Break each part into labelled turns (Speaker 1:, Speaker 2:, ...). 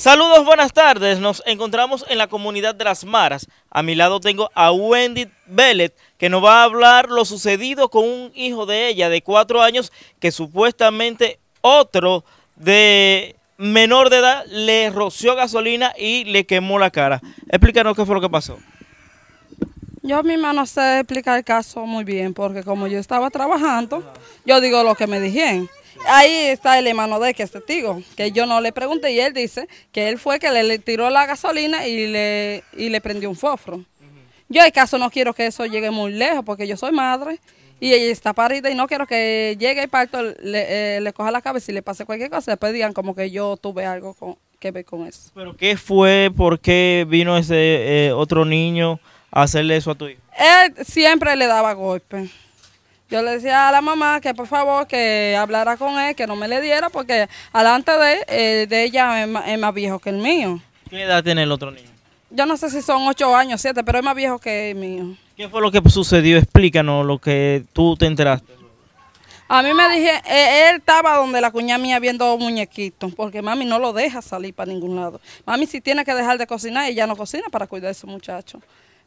Speaker 1: Saludos, buenas tardes. Nos encontramos en la comunidad de Las Maras. A mi lado tengo a Wendy Vellet, que nos va a hablar lo sucedido con un hijo de ella de cuatro años que supuestamente otro de menor de edad le roció gasolina y le quemó la cara. Explícanos qué fue lo que pasó.
Speaker 2: Yo misma no sé explicar el caso muy bien, porque como yo estaba trabajando, yo digo lo que me dijeron. Ahí está el hermano de que es testigo, que yo no le pregunté y él dice que él fue que le, tiró la gasolina y le, y le prendió un fósforo. Yo el caso no quiero que eso llegue muy lejos porque yo soy madre y ella está parida y no quiero que llegue el pacto eh, le, coja la cabeza y le pase cualquier cosa, después digan como que yo tuve algo con, que ver con eso. ¿Pero
Speaker 1: qué fue? ¿Por qué vino ese eh, otro niño a hacerle eso a tu hijo?
Speaker 2: Él siempre le daba golpes. Yo le decía a la mamá que por favor que hablara con él, que no me le diera, porque alante de, eh, de ella es más, viejo que el mío.
Speaker 1: ¿Qué edad tiene el otro niño?
Speaker 2: Yo no sé si son ocho años, siete, pero es más viejo que el mío.
Speaker 1: ¿Qué fue lo que sucedió? Explícanos lo que tú te enteraste.
Speaker 2: A mí me dije, eh, él estaba donde la cuña mía viendo muñequitos, porque mami no lo deja salir para ningún lado. Mami si tiene que dejar de cocinar, ella no cocina para cuidar a ese muchacho.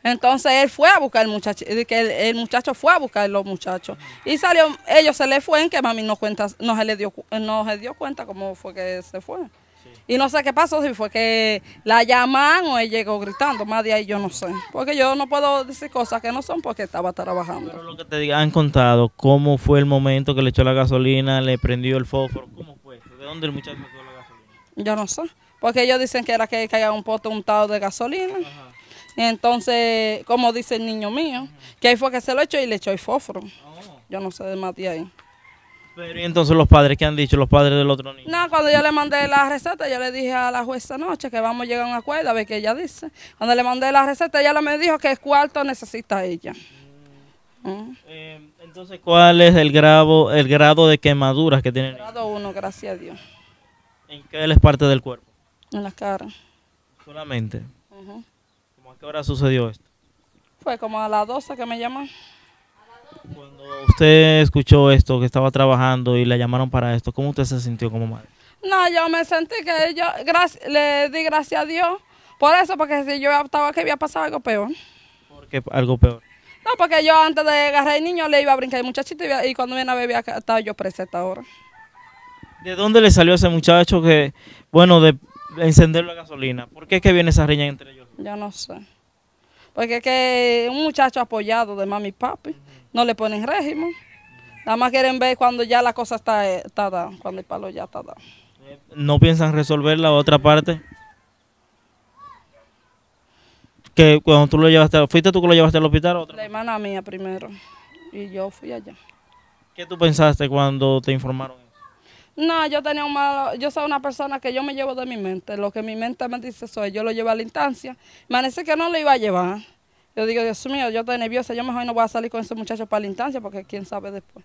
Speaker 2: Entonces él fue a buscar el muchacho, que el, muchacho fue a buscar los muchachos. Y salió, ellos se le fue en que mami no cuenta, no se le dio, no se dio cuenta cómo fue que se fue. Y no sé qué pasó, si fue que la llaman o él llegó gritando, más de ahí yo no sé. Porque yo no puedo decir cosas que no son porque estaba trabajando. Pero lo
Speaker 1: que te han contado, cómo fue el momento que le echó la gasolina, le prendió el fósforo, ¿cómo fue? ¿De dónde el muchacho echó la
Speaker 2: gasolina? Yo no sé, porque ellos dicen que era que caía un pote untado de gasolina. Ajá. Entonces, como dice el niño mío, que ahí fue que se lo echó y le echó el fósforo. Oh. Yo no sé de Matías. ahí.
Speaker 1: Pero ¿y entonces los padres qué han dicho, los padres del otro niño?
Speaker 2: No, cuando yo le mandé la receta, yo le dije a la jueza anoche que vamos a llegar a un acuerdo a ver qué ella dice. Cuando le mandé la receta, ella me dijo que el cuarto necesita ella.
Speaker 1: Mm. Mm. Eh, entonces, ¿cuál es el grado, el grado de quemaduras que tiene?
Speaker 2: grado uno, gracias a Dios.
Speaker 1: ¿En qué les parte del cuerpo? En la cara. Solamente. Ajá qué hora sucedió esto?
Speaker 2: Fue como a las 12 que me llaman.
Speaker 1: Cuando usted escuchó esto, que estaba trabajando y le llamaron para esto, ¿cómo usted se sintió como madre?
Speaker 2: No, yo me sentí que yo le di gracias a Dios por eso, porque si yo estaba aquí había pasado algo peor.
Speaker 1: ¿Por qué algo peor?
Speaker 2: No, porque yo antes de agarrar el niño le iba a brincar el muchachito y, cuando viene a ver estaba yo presa ahora.
Speaker 1: ¿De dónde le salió ese muchacho que, bueno, de encender la gasolina? ¿Por qué que viene esa riña entre ellos?
Speaker 2: Ya no sé. Porque es que un muchacho apoyado de mami y papi no le ponen régimen. Nada más quieren ver cuando ya la cosa eh, está, dada, cuando el palo ya está dado.
Speaker 1: ¿No piensan resolver la otra parte? Que cuando tú lo llevaste, ¿fuiste tú que lo llevaste al hospital?
Speaker 2: La hermana mía primero. Y yo fui allá.
Speaker 1: ¿Qué tú pensaste cuando te informaron?
Speaker 2: No, yo tenía un malo, yo soy una persona que yo me llevo de mi mente, lo que mi mente me dice soy, yo lo llevo a la instancia, me parece que no lo iba a llevar. Yo digo, Dios mío, yo estoy nerviosa, yo mejor no voy a salir con ese muchachos para la instancia porque quién sabe después.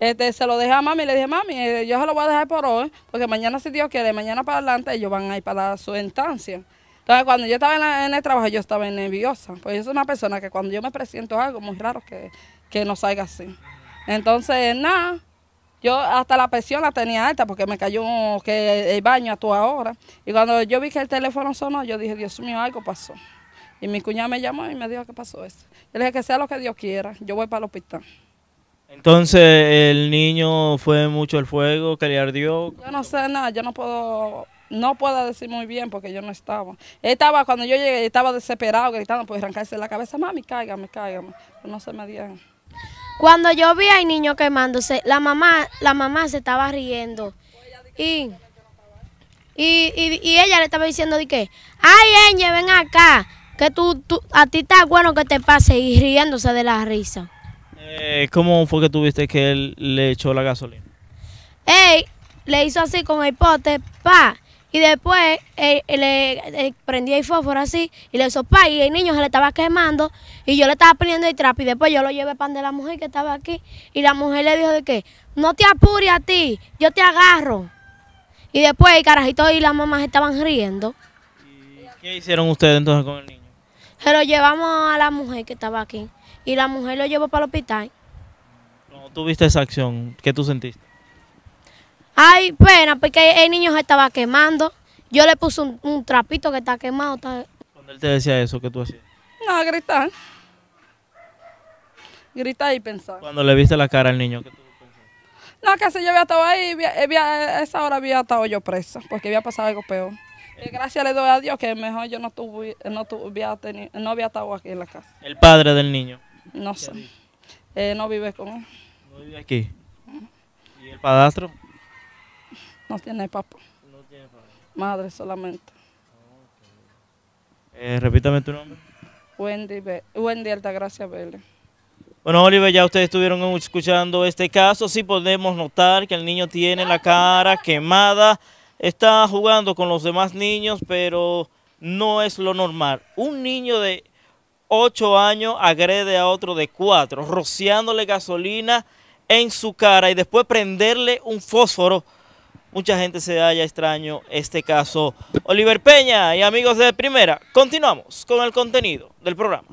Speaker 2: Este, se lo dejé a mami, le dije, mami, eh, yo se lo voy a dejar por hoy, porque mañana si Dios quiere, mañana para adelante ellos van a ir para su instancia. Entonces, cuando yo estaba en, en, el trabajo, yo estaba nerviosa. Pues yo soy una persona que cuando yo me presento algo, muy raro que, que no salga así. Entonces, nada, yo hasta la presión la tenía alta porque me cayó que el baño a toda hora. Y cuando yo vi que el teléfono sonó, yo dije, Dios mío, algo pasó. Y mi cuñada me llamó y me dijo ¿qué pasó eso. Yo le dije que sea lo que Dios quiera, yo voy para el hospital.
Speaker 1: Entonces, ¿el niño fue mucho el fuego que le ardió? Yo
Speaker 2: no sé nada, yo no puedo no puedo decir muy bien porque yo no estaba. Él estaba, cuando yo llegué, estaba desesperado, gritando, pues arrancarse la cabeza, mami, cáigame, cáigame. Pero no se me dieron.
Speaker 3: Cuando yo vi al niño quemándose, la mamá, la mamá se estaba riendo. Y, y, y, ella le estaba diciendo de que, ay, Ñe, ven acá, que tú, a ti está bueno que te pase y riéndose de la risa.
Speaker 1: Eh, ¿Cómo fue que tuviste que él le echó la gasolina?
Speaker 3: Ey, le hizo así con el pote, pa, y después le eh, prendí el fósforo así y le sopa, y el niño se le estaba quemando y yo le estaba poniendo el trapo y después yo lo llevé para de la mujer que estaba aquí y la mujer le dijo de que no te apure a ti, yo te agarro. Y después el carajito y las mamás estaban riendo.
Speaker 1: ¿Y qué hicieron ustedes entonces con el niño?
Speaker 3: Se lo llevamos a la mujer que estaba aquí y la mujer lo llevó para el hospital.
Speaker 1: ¿Cómo tuviste esa acción, ¿qué tú sentiste?
Speaker 3: Ay, pena, porque el niño se estaba quemando. Yo le puse un, trapito que está quemado. ¿Cuándo
Speaker 1: él te decía eso, ¿qué tú hacías?
Speaker 3: No, gritar.
Speaker 2: Gritar y pensar. Cuando le
Speaker 1: viste la cara al niño, ¿qué tú
Speaker 2: No, que si yo había estado ahí, a esa hora había estado yo presa, porque había pasado algo peor. gracias le doy a Dios que mejor yo no, tuve, no, no había estado aquí en la casa.
Speaker 1: ¿El padre del niño?
Speaker 2: No sé. Eh, no vive con él.
Speaker 1: ¿No vive aquí? ¿Y el padastro? no tiene papá.
Speaker 2: Madre solamente.
Speaker 1: Eh, repítame tu nombre.
Speaker 2: Wendy, Wendy Altagracia
Speaker 1: Bueno, Oliver, ya ustedes estuvieron escuchando este caso. si podemos notar que el niño tiene la cara quemada. Está jugando con los demás niños, pero no es lo normal. Un niño de 8 años agrede a otro de 4, rociándole gasolina en su cara y después prenderle un fósforo mucha gente se ya extraño este caso. Oliver Peña y amigos de Primera, continuamos con el contenido del programa.